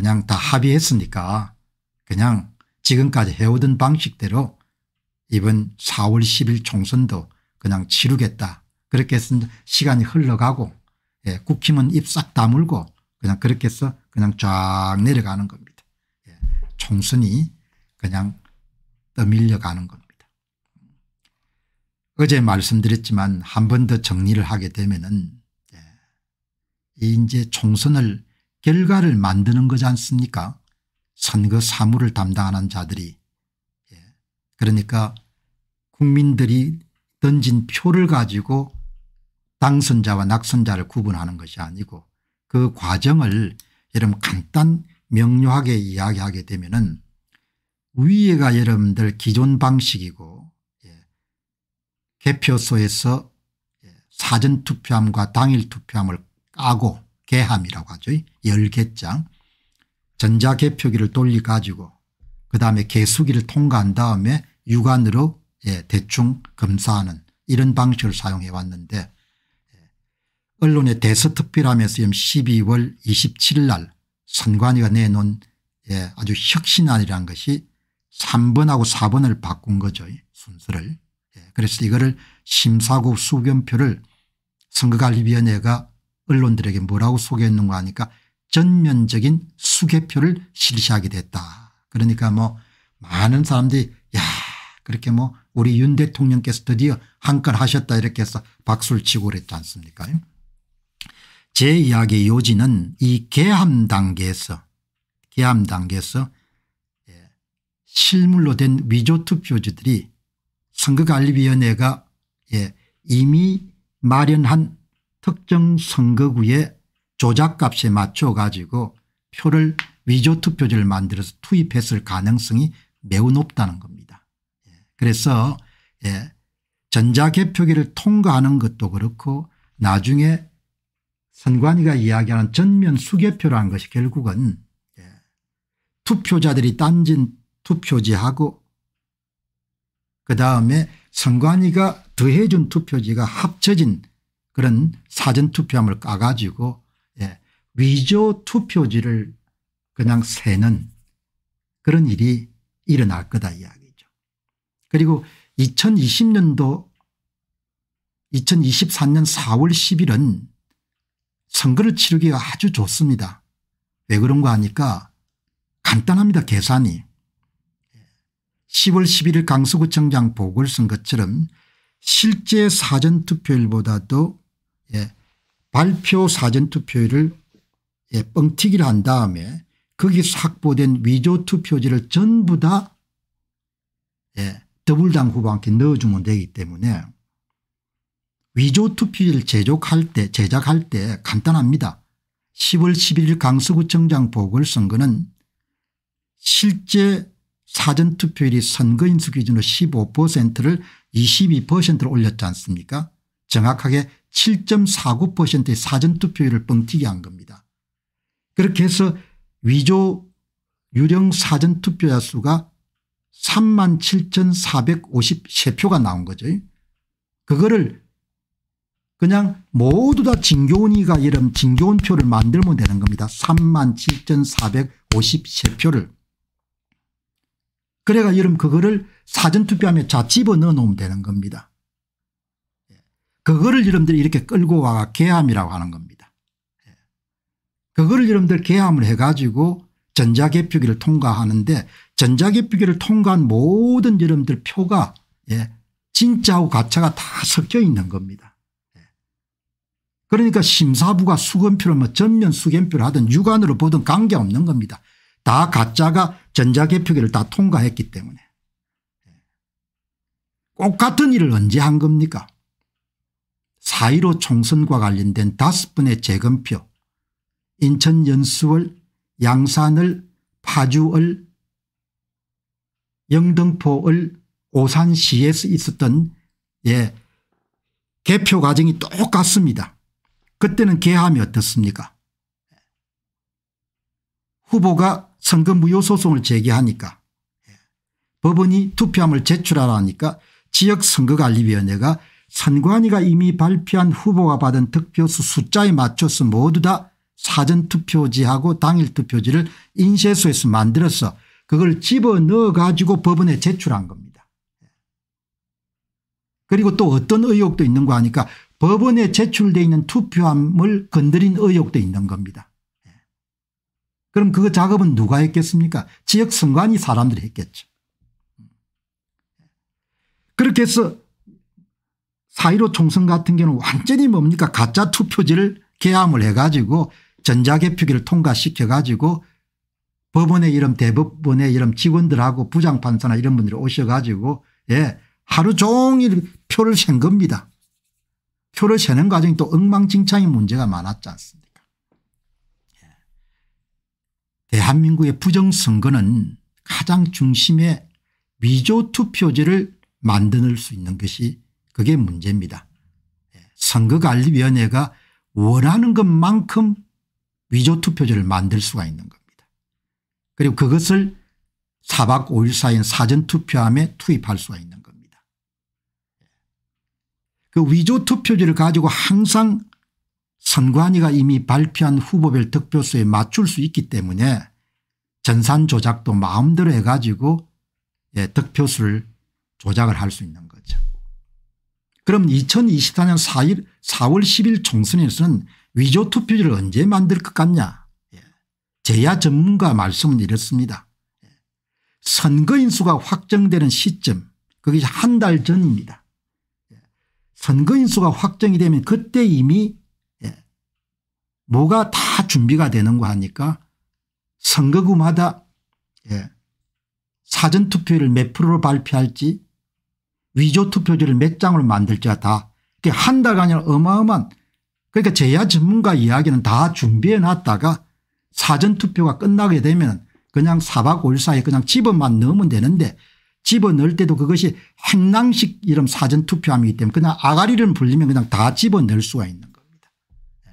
그냥 다 합의했으니까 그냥 지금까지 해오던 방식대로 이번 4월 10일 총선도 그냥 치르겠다. 그렇게 해서 시간이 흘러가고 예, 국힘은 입 싹 다물고 그냥 그렇게 해서 그냥 쫙 내려가는 겁니다. 예, 총선이 그냥 떠밀려가는 겁니다. 어제 말씀드렸지만 한 번 더 정리를 하게 되면 은이 예, 이제 총선을 결과를 만드는 거지 않습니까 선거 사무를 담당하는 자들이 예. 그러니까 국민들이 던진 표를 가지고 당선자와 낙선자를 구분하는 것이 아니고 그 과정을 여러분 간단 명료하게 이야기하게 되면 은 위에가 여러분들 기존 방식이고 예. 개표소에서 예, 사전투표함과 당일투표함을 까고 개함이라고 하죠. 열개장 전자개표기를 돌리 가지고 그다음에 개수기를 통과한 다음에 육안으로 예, 대충 검사하는 이런 방식을 사용해 왔는데 예, 언론의 대서특필하면서 12월 27일 날 선관위가 내놓은 예, 아주 혁신안이라는 것이 3번하고 4번을 바꾼 거죠. 순서를. 예, 그래서 이거를 심사국 수견표를 선거관리위원회가 언론들에게 뭐라고 소개했는가 하니까 전면적인 수개표를 실시하게 됐다. 그러니까 뭐 많은 사람들이 야 그렇게 뭐 우리 윤 대통령께서 드디어 한 건 하셨다 이렇게 해서 박수를 치고 그랬지 않습니까 제 이야기의 요지는 이 개함 단계에서 개함 단계에서 예, 실물로 된 위조 투표지들이 선거관리위원회가 예, 이미 마련한 특정 선거구의 조작값에 맞춰 가지고 표를 위조 투표지를 만들어서 투입했을 가능성이 매우 높다는 겁니다. 예, 그래서 예, 전자개표기를 통과하는 것도 그렇고 나중에 선관위가 이야기하는 전면 수개표라는 것이 결국은 예, 투표자들이 딴진 투표지하고 그다음에 선관위가 더해준 투표지가 합쳐진 그런 사전투표함을 까가지고 예, 위조 투표지를 그냥 세는 그런 일이 일어날 거다 이야기죠. 그리고 2020년도 2023년 4월 10일은 선거를 치르기가 아주 좋습니다. 왜 그런가 하니까 간단합니다. 계산이. 10월 11일 강서구청장 보궐선거처럼 실제 사전투표일보다도 예. 발표 사전투표율을 예, 뻥튀기를 한 다음에 거기서 확보된 위조 투표지를 전부 다 예, 더블당 후보한테 넣어주면 되기 때문에 위조 투표지를 제작할 때 제작할 때 간단합니다. 10월 11일 강서구청장 보궐선거는 실제 사전투표율이 선거인수 기준으로 15%를 22%로 올렸지 않습니까 정확하게 7.49%의 사전투표율을 뻥튀기 한 겁니다. 그렇게 해서 위조 유령 사전투표자 수가 37,453표가 나온 거죠. 그거를 그냥 모두 다 진교훈이가 이런 진교훈 표를 만들면 되는 겁니다. 37,453표를. 그래가 이름 그거를 사전투표함에 자 집어 넣어 놓으면 되는 겁니다. 그거를 여러분들이 이렇게 끌고 와가 개함이라고 하는 겁니다. 예. 그거를 여러분들 개함을 해가지고 전자개표기를 통과하는데 전자개표기를 통과한 모든 여러분들 표가 예, 진짜하고 가짜가 다 섞여 있는 겁니다. 예. 그러니까 심사부가 수건표를 뭐 전면 수견표를 하든 육안으로 보든 관계없는 겁니다. 다 가짜가 전자개표기를 다 통과했기 때문에. 예. 같은 일을 언제 한 겁니까 4.15 총선과 관련된 다섯 번의 재검표 인천 연수월 양산을 파주을 영등포을 오산시에서 있었던 예 개표 과정이 똑같습니다. 그때는 개함이 어떻습니까 후보가 선거 무효 소송을 제기하니까 예, 법원이 투표함을 제출하라니까 지역선거관리위원회가 선관위가 이미 발표한 후보가 받은 득표수 숫자에 맞춰서 모두 다 사전투표지하고 당일투표지를 인쇄소에서 만들어서 그걸 집어넣어 가지고 법원에 제출한 겁니다. 그리고 또 어떤 의혹도 있는 거 하니까 법원에 제출되어 있는 투표함을 건드린 의혹도 있는 겁니다. 그럼 그 작업은 누가 했겠습니까 지역 선관위 사람들이 했겠죠. 그렇게 해서 4.15 총선 같은 경우는 완전히 뭡니까 가짜 투표지를 개함을 해가지고 전자개표기를 통과시켜 가지고 법원의 이름 대법원의 이름 직원들하고 부장판사나 이런 분들이 오셔가지고 예 하루 종일 표를 센 겁니다. 표를 세는 과정이 또 엉망진창의 문제가 많았지 않습니까 예. 대한민국의 부정선거는 가장 중심에 위조투표지를 만들 수 있는 것이 그게 문제입니다. 예, 선거관리위원회가 원하는 것만큼 위조투표제를 만들 수가 있는 겁니다. 그리고 그것을 4박 5일 사이인 사전투표함에 투입할 수가 있는 겁니다. 예. 그 위조투표제를 가지고 항상 선관위가 이미 발표한 후보별 득표수에 맞출 수 있기 때문에 전산 조작도 마음대로 해가지고 예, 득표수를 조작을 할 수 있는 거죠. 그럼 2024년 4일 4월 10일 총선에서는 위조 투표지를 언제 만들 것 같냐 예. 제야 전문가 말씀은 이렇습니다. 예. 선거인 수가 확정되는 시점 그게 한 달 전입니다. 예. 선거인 수가 확정이 되면 그때 이미 뭐가 다 준비가 되는 거 하니까 선거구마다 사전투표율을 몇 프로로 발표할지 위조 투표지를 몇장을 만들자 다. 한달간이 어마어마한 그러니까 제야 전문가 이야기는 다 준비해 놨다가 사전투표가 끝나게 되면 그냥 사박오일 사이에 그냥 집어만 넣으면 되는데 집어넣을 때도 그것이 행랑식 이름 사전투표함이기 때문에 그냥 아가리를 불리면 그냥 다 집어넣을 수가 있는 겁니다. 예.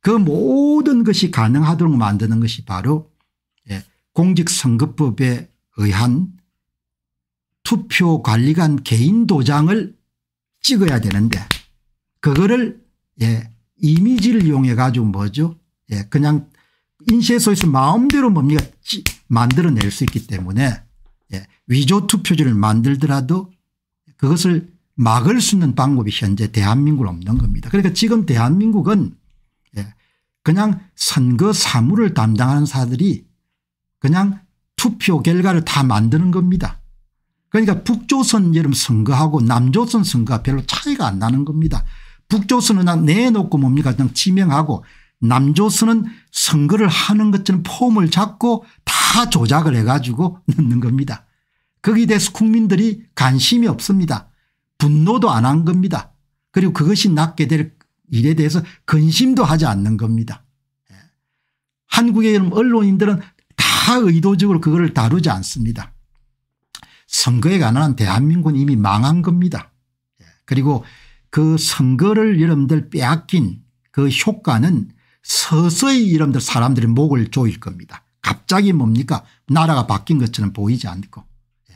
그 모든 것이 가능하도록 만드는 것이 바로 예, 공직선거법에 의한 투표관리관 개인 도장을 찍어야 되는데 그거를 예 이미지를 이용해 가지고 뭐죠 예 그냥 인쇄소에서 마음대로 뭡니까 만들어낼 수 있기 때문에 예 위조 투표지를 만들더라도 그것을 막을 수 있는 방법이 현재 대한민국은 없는 겁니다. 그러니까 지금 대한민국은 예 그냥 선거 사무를 담당하는 사들이 그냥 투표 결과를 다 만드는 겁니다. 그러니까 북조선 여름 선거하고 남조선 선거가 별로 차이가 안 나는 겁니다. 북조선은 내놓고 뭡니까 그냥 지명하고 남조선은 선거를 하는 것처럼 폼을 잡고 다 조작을 해가지고 넣는 겁니다. 거기에 대해서 국민들이 관심이 없습니다. 분노도 안 한 겁니다. 그리고 그것이 낫게 될 일에 대해서 근심도 하지 않는 겁니다. 예. 한국의 언론인들은 다 의도적으로 그거를 다루지 않습니다. 선거에 관한 대한민국은 이미 망한 겁니다. 예, 그리고 그 선거를 여러분들 빼앗긴 그 효과는 서서히 여러분들 사람들의 목을 조일 겁니다. 갑자기 뭡니까 나라가 바뀐 것처럼 보이지 않고 예.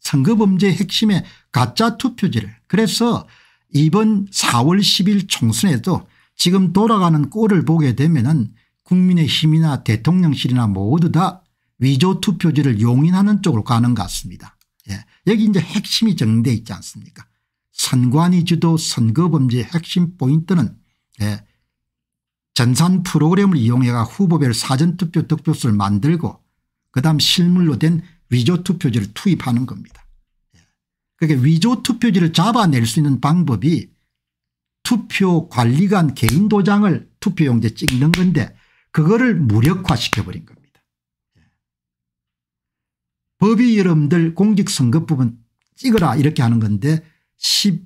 선거범죄의 핵심에 가짜 투표지를 그래서 이번 4월 10일 총선에도 지금 돌아가는 꼴을 보게 되면 은 국민의힘이나 대통령실이나 모두 다 위조 투표지를 용인하는 쪽으로 가는 것 같습니다. 예. 여기 이제 핵심이 정돼 있지 않습니까 선관위 주도 선거범죄 핵심 포인트는 예. 전산 프로그램을 이용해가 후보별 사전투표 득표수를 만들고 그다음 실물로 된 위조 투표지를 투입하는 겁니다. 예. 그러니까 위조 투표지를 잡아낼 수 있는 방법이 투표관리관 개인 도장을 투표용지에 찍는 건데 그거를 무력화시켜버린 겁니다. 법이 여러분들 공직선거법은 찍어라 이렇게 하는 건데 10,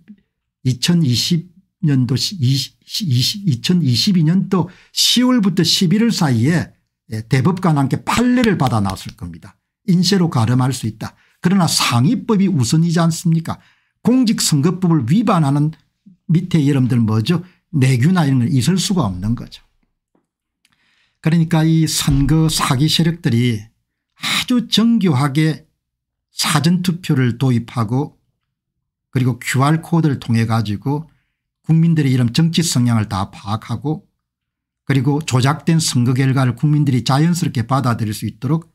2020년도 20, 20, 2 2년도 10월부터 11월 사이에 예, 대법관 한테 판례를 받아 놨을 겁니다. 인쇄로 가름할 수 있다. 그러나 상위법이 우선이지 않습니까 공직선거법을 위반하는 밑에 여러분들 뭐죠 내규나 이런 건 있을 수가 없는 거죠. 그러니까 이 선거 사기 세력들이 아주 정교하게 사전투표를 도입하고 그리고 QR코드를 통해 가지고 국민들의 이름 정치 성향을 다 파악하고 그리고 조작된 선거 결과를 국민들이 자연스럽게 받아들일 수 있도록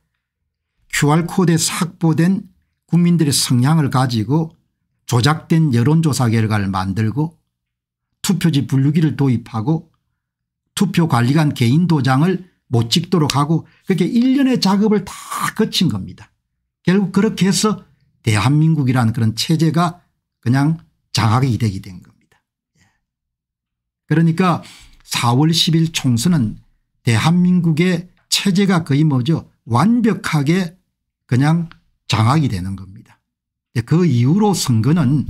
QR코드에 확보된 국민들의 성향을 가지고 조작된 여론조사 결과를 만들고 투표지 분류기를 도입하고 투표관리관 개인 도장을 못 찍도록 하고 그렇게 1년의 작업을 다 거친 겁니다. 결국 그렇게 해서 대한민국이라는 그런 체제가 그냥 장악이 되게 된 겁니다. 예. 그러니까 4월 10일 총선은 대한민국의 체제가 거의 뭐죠 완벽하게 그냥 장악이 되는 겁니다. 그 이후로 선거는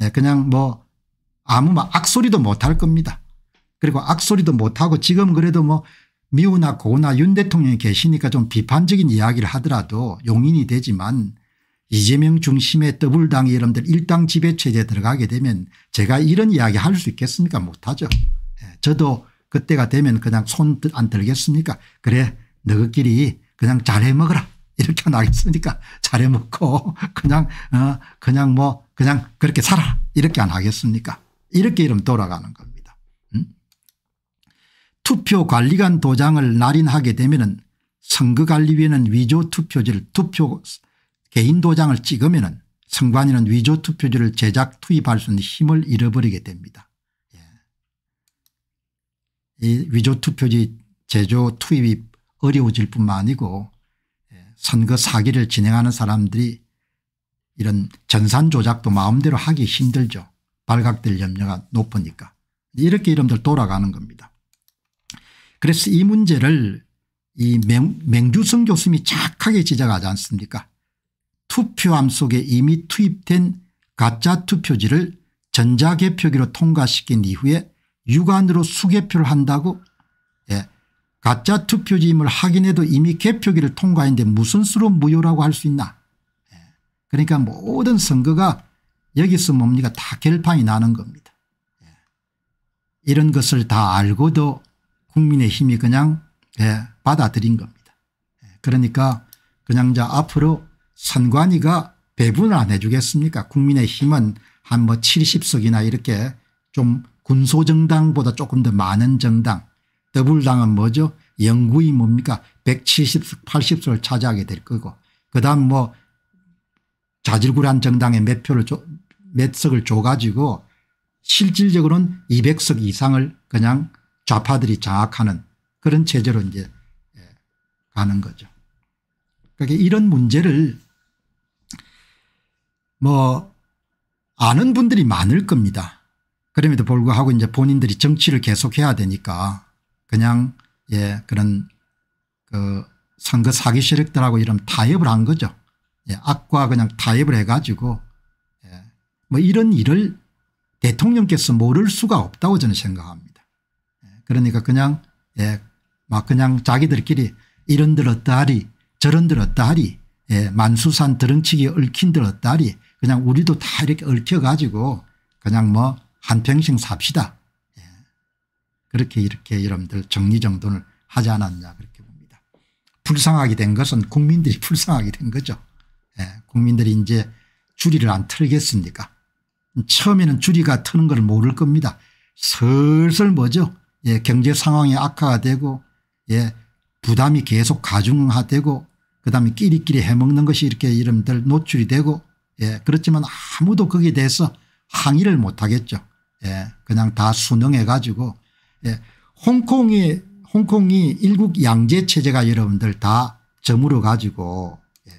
예, 그냥 뭐 아무 악소리도 못할 겁니다. 그리고 악소리도 못하고 지금 그래도 뭐 미우나 고나 우윤 대통령이 계시니까 좀 비판적인 이야기를 하더라도 용인이 되지만 이재명 중심의 더블당 이 여러분들 일당 지배체제에 들어가게 되면 제가 이런 이야기 할 수 있겠습니까 못하죠. 예, 저도 그때가 되면 그냥 손 안 들겠습니까 그래 너희끼리 그냥 잘해 먹어라 이렇게 하겠습니까 잘해 먹고 그냥 어 그냥 뭐 그냥 그렇게 살아 이렇게 안 하겠습니까 이렇게 이러면 돌아가는 겁니다. 투표관리관 도장을 날인하게 되면 선거관리위원은 위조투표지를 투표 개인 도장을 찍으면 선관위는 위조투표지를 제작 투입할 수 있는 힘을 잃어버리게 됩니다. 예. 이 위조투표지 제조 투입이 어려워질 뿐만 아니고 예, 선거 사기를 진행하는 사람들이 이런 전산 조작도 마음대로 하기 힘들죠. 발각될 염려가 높으니까. 이렇게 이름들 돌아가는 겁니다. 그래서 이 문제를 이 맹, 주성 교수님이 착하게 지적하지 않습니까 투표함 속에 이미 투입된 가짜 투표지를 전자개표기로 통과시킨 이후에 육안으로 수개표를 한다고 예. 가짜 투표지임을 확인해도 이미 개표기를 통과했는데 무슨 수로 무효라고 할 수 있나 예. 그러니까 모든 선거가 여기서 뭡니까 다 결판이 나는 겁니다. 예. 이런 것을 다 알고도 국민의 힘이 그냥 예, 받아들인 겁니다. 예, 그러니까 그냥 자 앞으로 선관위가 배분을 안 해주겠습니까 국민의 힘은 한 뭐 70석이나 이렇게 좀 군소정당보다 조금 더 많은 정당 더불당은 뭐죠 영구이 뭡니까 170석 80석을 차지하게 될 거고 그다음 뭐 자질구란 정당에 몇 표를 조, 몇 석을 줘가지고 실질적으로는 200석 이상을 그냥 좌파들이 장악하는 그런 체제로 이제 예, 가는 거죠. 그러니까 이런 문제를 뭐 아는 분들이 많을 겁니다. 그럼에도 불구하고 이제 본인들이 정치를 계속해야 되니까 그냥 예 그런 그 선거 사기 세력들하고 이런 타협을 한 거죠. 예, 악과 그냥 타협을 해가지고 예, 뭐 이런 일을 대통령께서 모를 수가 없다고 저는 생각합니다. 그러니까 그냥 예, 막 그냥 자기들끼리 이런들 었다리 저런들 었다리 예, 만수산 드렁치기 얽힌들 었다리 그냥 우리도 다 이렇게 얽혀가지고 그냥 뭐 한평생 삽시다. 예. 그렇게 이렇게 여러분들 정리정돈을 하지 않았냐 그렇게 봅니다. 불쌍하게 된 것은 국민들이 불쌍하게 된 거죠. 예. 국민들이 이제 줄이를 안 틀겠습니까 처음에는 줄이가 트는 걸 모를 겁니다. 슬슬 뭐죠 예, 경제 상황이 악화가 되고 예, 부담이 계속 가중화되고 그다음에 끼리끼리 해먹는 것이 이렇게 이름들 노출이 되고 예, 그렇지만 아무도 거기에 대해서 항의를 못하겠죠. 예, 그냥 다 순응해 가지고 예, 홍콩이 홍콩이 일국 양제 체제가 여러분들 다 저물어 가지고 예,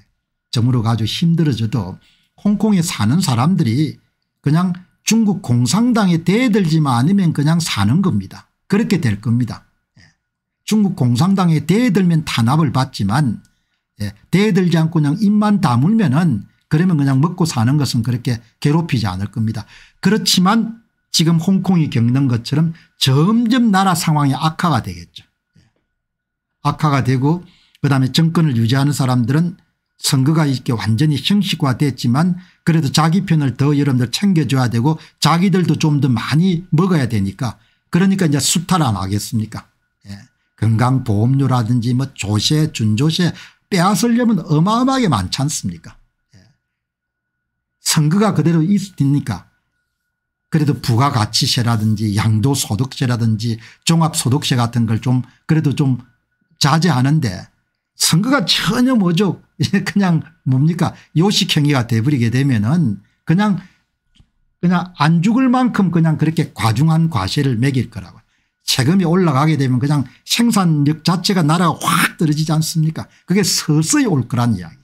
저물어 가지고 힘들어져도 홍콩에 사는 사람들이 그냥 중국 공산당에 대들지만 않으면 그냥 사는 겁니다. 그렇게 될 겁니다. 예. 중국 공산당에 대들면 탄압을 받지만 예, 대들지 않고 그냥 입만 다물면 은 그러면 그냥 먹고 사는 것은 그렇게 괴롭히지 않을 겁니다. 그렇지만 지금 홍콩이 겪는 것처럼 점점 나라 상황이 악화가 되겠죠. 예. 악화가 되고 그다음에 정권을 유지하는 사람들은 선거가 있게 완전히 형식화됐지만 그래도 자기 편을 더 여러분들 챙겨줘야 되고 자기들도 좀 더 많이 먹어야 되니까 그러니까 이제 수탈안 하겠습니까 예. 건강보험료라든지 뭐 조세 준조세 빼앗으려면 어마어마하게 많지 않습니까 예. 선거가 그대로 있으니까 그래도 부가가치세라든지 양도소득세라든지 종합소득세 같은 걸 좀 그래도 좀 자제하는데 선거가 전혀 뭐죠 그냥 뭡니까 요식행위가 돼버리게 되면은 그냥 그냥 안 죽을 만큼 그냥 그렇게 과중한 과세를 매길 거라고 세금이 올라가게 되면 그냥 생산력 자체가 나라가 확 떨어지지 않습니까 그게 서서히 올 거란 이야기